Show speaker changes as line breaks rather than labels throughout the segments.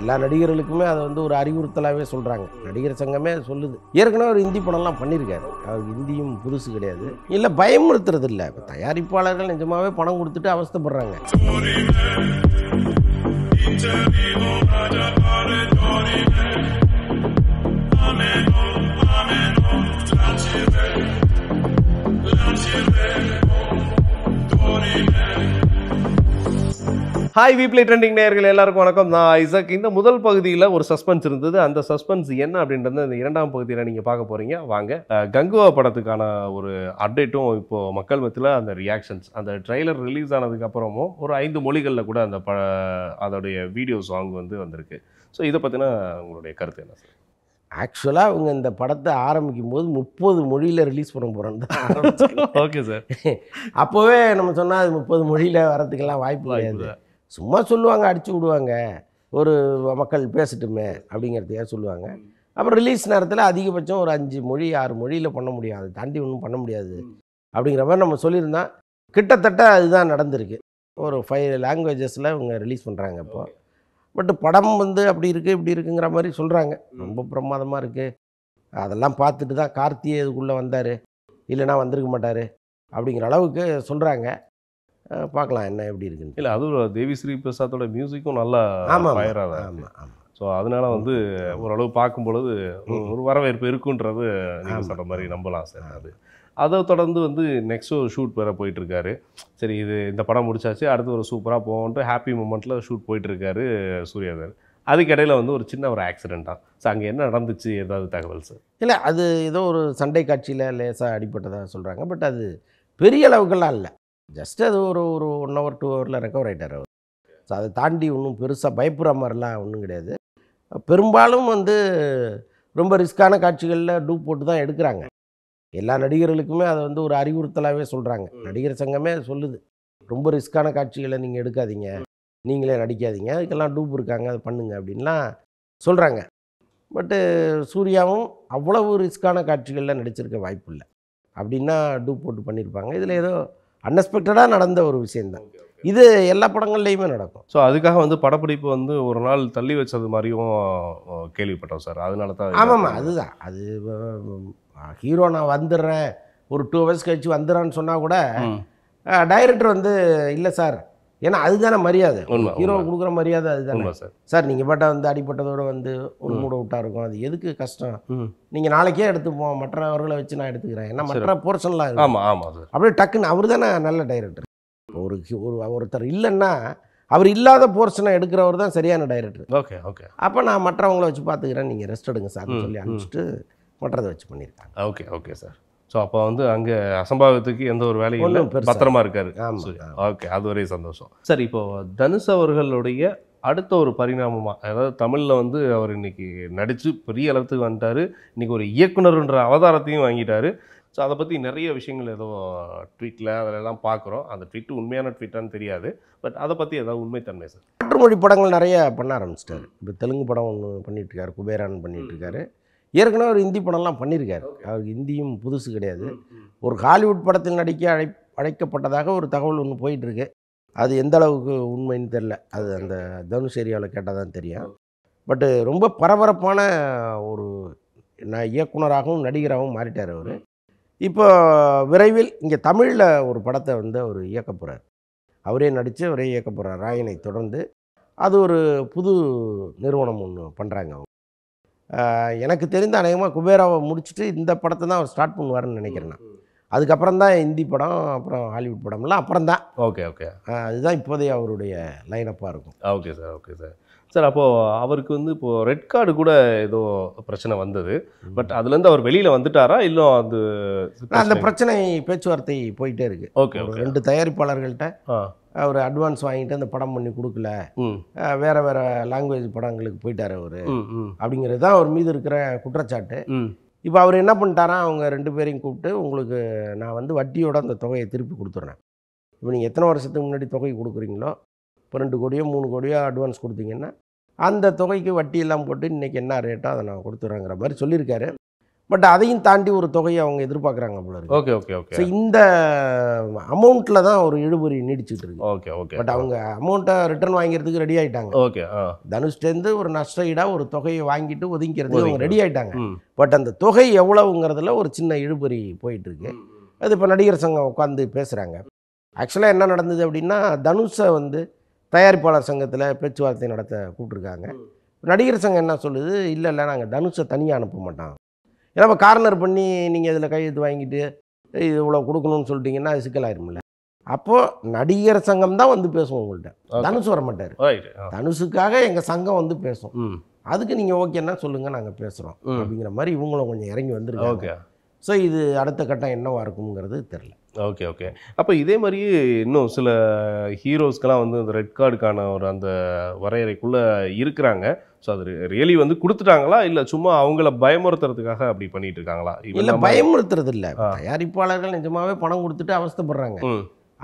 எல்லா நடிகர்களுக்குமே அதை வந்து ஒரு அறிவுறுத்தலாகவே சொல்கிறாங்க நடிகர் சங்கமே சொல்லுது ஏற்கனவே அவர் ஹிந்தி படம்லாம் பண்ணியிருக்காரு அவருக்கு ஹிந்தியும் புதுசு கிடையாது இல்லை பயமுறுத்துறது இல்லை இப்போ தயாரிப்பாளர்கள் நிஜமாகவே பணம் கொடுத்துட்டு அவஸ்தப்படுறாங்க
ஹாய் வீப்ளை ட்ரெண்டிங் நேயர்கள் எல்லாருக்கும் வணக்கம் நான் ஐசக் இந்த முதல் பகுதியில் ஒரு சஸ்பென்ஸ் இருந்தது அந்த சஸ்பென்ஸ் என்ன அப்படின்றது இந்த இரண்டாம் பகுதியில் நீங்கள் பார்க்க போகிறீங்க வாங்க கங்குவா படத்துக்கான ஒரு அப்டேட்டும் இப்போது மக்கள் மத்தியில் அந்த ரியாக்ஷன்ஸ் அந்த ட்ரெய்லர் ரிலீஸ் ஆனதுக்கப்புறமும் ஒரு ஐந்து மொழிகளில் கூட அந்த ப அதோடைய வீடியோ சாங் வந்து வந்திருக்கு ஸோ இதை பற்றின
உங்களுடைய கருத்து என்ன சார் ஆக்சுவலாக அவங்க இந்த படத்தை ஆரம்பிக்கும் போது முப்பது மொழியில் ரிலீஸ் பண்ண போகிறோன்னு ஓகே சார் அப்போவே நம்ம சொன்னால் அது முப்பது மொழியில் வரதுக்கெல்லாம் வாய்ப்பு கிடையாது சும்மா சொல்லுவாங்க அடித்து விடுவாங்க ஒரு மக்கள் பேசட்டுமே அப்படிங்கிறதையா சொல்லுவாங்க அப்புறம் ரிலீஸ் நேரத்தில் அதிகபட்சம் ஒரு அஞ்சு மொழி ஆறு மொழியில் பண்ண முடியாது தாண்டி ஒன்றும் பண்ண முடியாது அப்படிங்கிற மாதிரி நம்ம சொல்லியிருந்தோம் கிட்டத்தட்ட அதுதான் நடந்திருக்கு ஒரு ஃபைவ் லாங்குவேஜஸில் இவங்க ரிலீஸ் பண்ணுறாங்க இப்போது பட் படம் வந்து அப்படி இருக்குது இப்படி இருக்குங்கிற மாதிரி சொல்கிறாங்க ரொம்ப பிரமாதமாக இருக்குது அதெல்லாம் பார்த்துட்டு தான் கார்த்தியே இதுக்குள்ளே வந்தார் இல்லைனா வந்திருக்க மாட்டார் அப்படிங்கிற அளவுக்கு சொல்கிறாங்க பார்க்கலாம் என்ன எப்படி இருக்குன்னு
இல்லை அதுவும் தேவி ஸ்ரீ பிரசாத்தோட மியூசிக்கும் நல்லா ஆமாம் ஆமாம் ஆமாம் ஸோ அதனால வந்து ஓரளவு பார்க்கும்பொழுது ஒரு வரவேற்பு இருக்குன்றது நீங்கள் சொல்கிற மாதிரி நம்பலாம் சார் அது அதை தொடர்ந்து வந்து நெக்ஸ்ட் ஒரு ஷூட் வேறு போயிட்டுருக்காரு சரி இது இந்த படம் முடிச்சாச்சு அடுத்து ஒரு சூப்பராக போவோன்ட்டு ஹாப்பி மூமெண்ட்டில் ஷூட் போயிட்டுருக்காரு சூர்யாதர் அதுக்கிடையில் வந்து ஒரு சின்ன ஒரு ஆக்சிடெண்ட்டாக ஸோ அங்கே என்ன நடந்துச்சு ஏதாவது தகவல் சார்
இல்லை அது ஏதோ ஒரு சண்டை காட்சியில் லேசாக அடிப்பட்டதாக சொல்கிறாங்க பட் அது பெரிய அளவுக்கெல்லாம் இல்லை ஜஸ்ட் அது ஒரு ஒரு ஒன் ஹவர் டூ ஹவரில் ரெக்கவர் ஆகிட்டார் அவர் ஸோ அதை தாண்டி ஒன்றும் பெருசாக பயப்புற மாதிரிலாம் ஒன்றும் கிடையாது பெரும்பாலும் வந்து ரொம்ப ரிஸ்க்கான காட்சிகளில் டூப் போட்டு தான் எடுக்கிறாங்க எல்லா நடிகர்களுக்குமே அதை வந்து ஒரு அறிவுறுத்தலாகவே சொல்கிறாங்க நடிகர் சங்கமே சொல்லுது ரொம்ப ரிஸ்க்கான காட்சிகளை நீங்கள் எடுக்காதீங்க நீங்களே நடிக்காதீங்க அதுக்கெல்லாம் டூப் இருக்காங்க அதை பண்ணுங்க அப்படின்லாம் சொல்கிறாங்க பட்டு சூர்யாவும் அவ்வளவு ரிஸ்க்கான காட்சிகளில் நடிச்சிருக்க வாய்ப்பு இல்லை அப்படின்னா டூப் போட்டு பண்ணியிருப்பாங்க இதில் ஏதோ அன்எக்ஸ்பெக்டடாக நடந்த ஒரு விஷயந்தான் இது எல்லா படங்கள்லேயுமே நடக்கும் ஸோ
அதுக்காக வந்து படப்பிடிப்பு வந்து ஒரு நாள் தள்ளி வச்சது மாதிரியும் கேள்விப்பட்டோம் சார் அதனால தான் ஆமாம்மா
அதுதான் அது ஹீரோ நான் வந்துடுறேன் ஒரு டூ ஹவர்ஸ் கழிச்சு வந்துடுறேன்னு சொன்னால் கூட டைரக்டர் வந்து இல்லை சார் ஏன்னா அதுதானே மரியாதை ஹீரோ கொடுக்குற மரியாதை அதுதானே சார் சார் நீங்கள் பாட்டா வந்து அடிப்பட்டதோட வந்து ஒரு மூட விட்டா இருக்கும் அது எதுக்கு கஷ்டம் நீங்கள் நாளைக்கே எடுத்துப்போம் மற்றவர்களை வச்சு நான் எடுத்துக்கிறேன் ஏன்னா மற்ற போர்ஷன்லாம் இருக்கும் அப்படியே டக்குன்னு அவர் தானே நல்ல டைரக்டர் ஒரு ஒரு ஒருத்தர் இல்லைன்னா அவர் இல்லாத போர்ஷனை எடுக்கிறவர் தான் சரியான டைரக்டர் ஓகே ஓகே அப்போ நான் மற்றவங்களை வச்சு பார்த்துக்கிறேன் நீங்கள் ரெஸ்ட் எடுங்க சார் சொல்லி அனுப்பிச்சிட்டு மற்றதை வச்சு பண்ணியிருக்காங்க
ஓகே ஓகே சார் ஸோ அப்போ வந்து அங்கே அசம்பாவிதத்துக்கு எந்த ஒரு வேலையும் இல்லை பத்திரமா இருக்காரு ஓகே அது ஒரே சந்தோஷம் சார் இப்போ தனுஷ் அவர்களுடைய அடுத்த ஒரு பரிணாமமாக அதாவது தமிழில் வந்து அவர் இன்னைக்கு நடித்து பெரிய அளவுக்கு வந்துட்டார் இன்னைக்கு ஒரு இயக்குனருன்ற அவதாரத்தையும் வாங்கிட்டார் ஸோ அதை பற்றி நிறைய விஷயங்கள் ஏதோ ட்வீட்டில் அதிலெல்லாம் பார்க்குறோம் அந்த ட்வீட் உண்மையான ட்வீட்டான்னு தெரியாது பட் அதை பற்றி ஏதாவது உண்மைத்தன்மை சார்
மற்ற மொழி படங்கள் நிறைய பண்ண ஆரம்பிச்சிட்டாரு இப்போ தெலுங்கு படம் ஒன்று பண்ணிட்டுருக்காரு குபேரான் பண்ணிகிட்ருக்காரு ஏற்கனவே அவர் ஹிந்தி படம்லாம் பண்ணியிருக்காரு அவருக்கு ஹிந்தியும் புதுசு கிடையாது ஒரு ஹாலிவுட் படத்தில் நடிக்க அழை அழைக்கப்பட்டதாக ஒரு தகவல் ஒன்று போயிட்டுருக்கு அது எந்த அளவுக்கு உண்மைன்னு தெரில அது அந்த தனுஷ் ஏரியாவில் கேட்டால் தான் தெரியும் பட்டு ரொம்ப பரபரப்பான ஒரு நான் இயக்குனராகவும் நடிகராகவும் மாறிட்டார் அவர் இப்போ விரைவில் இங்கே தமிழில் ஒரு படத்தை வந்து அவர் இயக்க போகிறார் அவரே நடித்து அவரே இயக்க போகிறார் ராயனை தொடர்ந்து அது ஒரு புது நிறுவனம் ஒன்று பண்ணுறாங்க அவங்க எனக்கு தெரிந்த அநேகமாக குபேராவை முடிச்சுட்டு இந்த படத்தை தான் அவர் ஸ்டார்ட் பண்ணுவார்னு நினைக்கிறேன் நான் அதுக்கப்புறம் தான் ஹிந்தி படம் அப்புறம் ஹாலிவுட் படம்லாம் அப்புறம் தான் ஓகே ஓகே அதுதான் இப்போதைய அவருடைய லைனப்பாக இருக்கும்
okay sir okay sir
sir அப்போது அவருக்கு வந்து இப்போது ரெட்
கார்டு கூட ஏதோ பிரச்சனை வந்தது பட் அதுலேருந்து அவர் வெளியில் வந்துட்டாரா இல்லை அது அந்த
பிரச்சனை பேச்சுவார்த்தை போயிட்டே இருக்குது ஓகே ரெண்டு தயாரிப்பாளர்கள்ட்ட அவர் அட்வான்ஸ் வாங்கிட்டு அந்த படம் பண்ணி கொடுக்கல வேற வேற லாங்குவேஜ் படங்களுக்கு போயிட்டார் அவர் அப்படிங்கிறது தான் அவர் மீது இருக்கிற குற்றச்சாட்டு இப்போ அவர் என்ன பண்ணிட்டாரா அவங்க ரெண்டு பேரையும் கூப்பிட்டு உங்களுக்கு நான் வந்து வட்டியோட அந்த தொகையை திருப்பி கொடுத்துட்றேன் இப்போ நீங்கள் எத்தனை வருஷத்துக்கு முன்னாடி தொகை கொடுக்குறீங்களோ இப்போ ரெண்டு கோடியோ மூணு கோடியோ அட்வான்ஸ் கொடுத்தீங்கன்னா அந்த தொகைக்கு வட்டியெல்லாம் போட்டு இன்றைக்கி என்ன ரேட்டோ அதை நான் கொடுத்துறேங்கிற மாதிரி சொல்லியிருக்காரு பட் அதையும் தாண்டி ஒரு தொகையை அவங்க எதிர்பார்க்குறாங்க போல இருக்கு ஓகே ஓகே ஓகே ஸோ இந்த அமௌண்ட்டில் தான் ஒரு இழுபறி நீடிச்சுட்டு இருக்கு ஓகே ஓகே பட் அவங்க அமௌண்ட்டை ரிட்டர்ன் வாங்கிறதுக்கு ரெடி ஆகிட்டாங்க ஓகே தனுஷ்டேருந்து ஒரு நஷ்ட ஈடாக ஒரு தொகையை வாங்கிட்டு ஒதுங்கிறது அவங்க ரெடி ஆகிட்டாங்க பட் அந்த தொகை எவ்வளவுங்கிறதுல ஒரு சின்ன இழுபறி போயிட்டு இருக்கு அது இப்போ நடிகர் சங்கம் உட்காந்து பேசுகிறாங்க ஆக்சுவலாக என்ன நடந்தது அப்படின்னா தனுஷை வந்து தயாரிப்பாளர் சங்கத்தில் பேச்சுவார்த்தை நடத்த கூப்பிட்ருக்காங்க நடிகர் சங்கம் என்ன சொல்லுது இல்லை இல்லை நாங்கள் தனுஷை தனியாக அனுப்ப மாட்டோம் ஏன்னா இப்போ கார்னர் பண்ணி நீங்கள் இதில் கையெழுத்து வாங்கிட்டு இது இவ்வளோ கொடுக்கணும்னு சொல்லிட்டிங்கன்னா அது சிக்கலாயிருமில்ல அப்போது நடிகர் சங்கம் தான் வந்து பேசுவோம் உங்கள்கிட்ட தனுஷ் வர மாட்டார் தனுஷுக்காக எங்கள் சங்கம் வந்து பேசும் அதுக்கு நீங்கள் ஓகேன்னா சொல்லுங்கள் நாங்கள் பேசுகிறோம் அப்படிங்கிற மாதிரி இவங்களும் கொஞ்சம் இறங்கி வந்துருக்கோம் ஸோ இது அடுத்த கட்டம் என்னவாக இருக்குங்கிறது தெரில ஓகே ஓகே
அப்போ இதே மாதிரி இன்னும் சில ஹீரோஸ்க்கெலாம் வந்து அந்த ரெட் கார்டுக்கான ஒரு அந்த வரையறைக்குள்ளே இருக்கிறாங்க ஸோ அது ரியலி வந்து
கொடுத்துட்டாங்களா இல்லை சும்மா அவங்கள பயமுறுத்துறதுக்காக அப்படி பண்ணிட்டு இருக்காங்களா இல்லை பயமுறுத்துறது இல்லை தயாரிப்பாளர்கள் நிஜமாவே பணம் கொடுத்துட்டு அவஸ்தப்படுறாங்க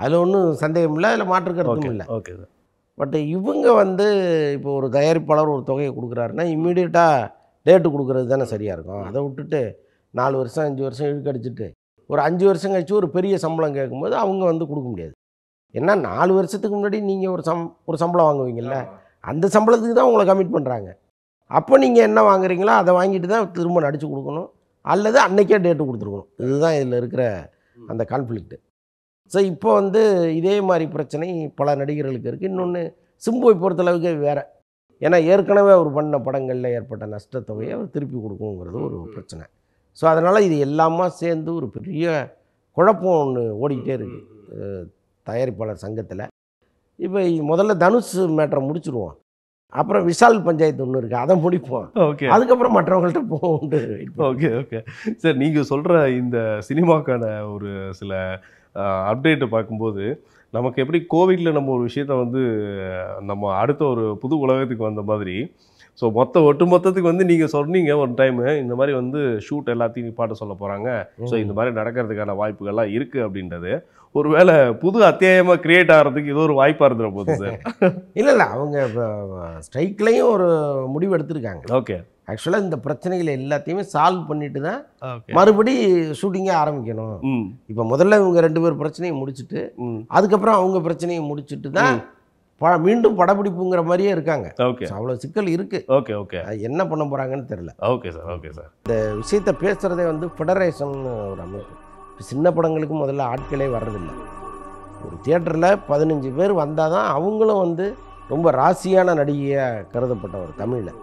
அதில் ஒன்றும் சந்தேகம் இல்லை அதில் மாற்றுக்கிறதும் இல்லை ஓகே பட் இவங்க வந்து இப்போ ஒரு தயாரிப்பாளர் ஒரு தொகையை கொடுக்குறாருன்னா இம்மீடியட்டாக டேட்டு கொடுக்குறது தானே சரியாக இருக்கும் அதை விட்டுட்டு நாலு வருஷம் அஞ்சு வருஷம் இழுக்கடிச்சிட்டு ஒரு அஞ்சு வருஷம் கழிச்சு ஒரு பெரிய சம்பளம் கேட்கும்போது அவங்க வந்து கொடுக்க முடியாது ஏன்னா நாலு வருஷத்துக்கு முன்னாடி நீங்கள் ஒரு சம் ஒரு சம்பளம் வாங்குவீங்கள்ல அந்த சம்பளத்துக்கு தான் உங்களை கமிட் பண்ணுறாங்க அப்போ நீங்கள் என்ன வாங்குறீங்களோ அதை வாங்கிட்டு தான் திரும்ப நடித்து கொடுக்கணும் அல்லது அன்றைக்கே டேட்டு கொடுத்துருக்கணும் இதுதான் இதில் இருக்கிற அந்த கான்ஃப்ளிக்ட்டு ஸோ இப்போ வந்து இதே மாதிரி பிரச்சனை பல நடிகர்களுக்கு இருக்குது இன்னொன்று சிம்புவை பொறுத்தளவுக்கு வேறு ஏன்னா ஏற்கனவே அவர் பண்ண படங்களில் ஏற்பட்ட நஷ்டத்தொகையை அவர் திருப்பி கொடுக்குங்கிறது ஒரு பிரச்சனை ஸோ அதனால் இது எல்லாமா சேர்ந்து ஒரு பெரிய குழப்பம் ஒன்று ஓடிக்கிட்டே இருக்குது தயாரிப்பாளர் சங்கத்தில் இப்போ முதல்ல தனுஷ் மேட்டரை முடிச்சுருவோம் அப்புறம் விஷால் பஞ்சாயத்து ஒன்று இருக்குது அதை முடிப்போம் ஓகே அதுக்கப்புறம் மற்றவங்கள்ட்ட போகும்
ஓகே ஓகே சார் நீங்கள் சொல்கிற இந்த சினிமாக்கான ஒரு சில அப்டேட்டை பார்க்கும்போது நமக்கு எப்படி கோவிடில் நம்ம ஒரு விஷயத்த வந்து நம்ம அடுத்த ஒரு புது உலகத்துக்கு வந்த மாதிரி ஸோ மொத்த ஒட்டு மொத்தத்துக்கு வந்து நீங்கள் சொன்னீங்க ஒரு டைம் இந்த மாதிரி வந்து ஷூட் எல்லாத்தையும் நிப்பாட்ட சொல்ல போகிறாங்க ஸோ இந்த மாதிரி நடக்கிறதுக்கான வாய்ப்புகள்லாம் இருக்குது அப்படின்றது ஒருவேளை புது அத்தியாயமாக கிரியேட் ஆகிறதுக்கு இது ஒரு வாய்ப்பாக இருந்துட போகுது சார்
இல்லை இல்லை அவங்க ஸ்ட்ரைக்லேயும் ஒரு முடிவு எடுத்திருக்காங்க ஓகே ஆக்சுவலாக இந்த பிரச்சனைகள் எல்லாத்தையுமே சால்வ் பண்ணிட்டு தான் மறுபடி ஷூட்டிங்கே ஆரம்பிக்கணும் இப்போ முதல்ல இவங்க ரெண்டு பேர் பிரச்சனையும் முடிச்சுட்டு அதுக்கப்புறம் அவங்க பிரச்சனையும் முடிச்சுட்டு தான் மீண்டும் படப்பிடிப்புங்கிற மாதிரியே இருக்காங்க ஓகே அவ்வளோ சிக்கல் இருக்குது ஓகே ஓகே என்ன பண்ண போகிறாங்கன்னு தெரில ஓகே சார் ஓகே சார் இந்த விஷயத்தை பேசுகிறதே வந்து ஃபெடரேஷன் ஒரு அமைப்பு சின்ன படங்களுக்கு முதல்ல ஆட்களே வர்றதில்லை ஒரு தியேட்டரில் பதினஞ்சு பேர் வந்தால் தான் அவங்களும் வந்து ரொம்ப ராசியான நடிகையாக கருதப்பட்டவர் தமிழில்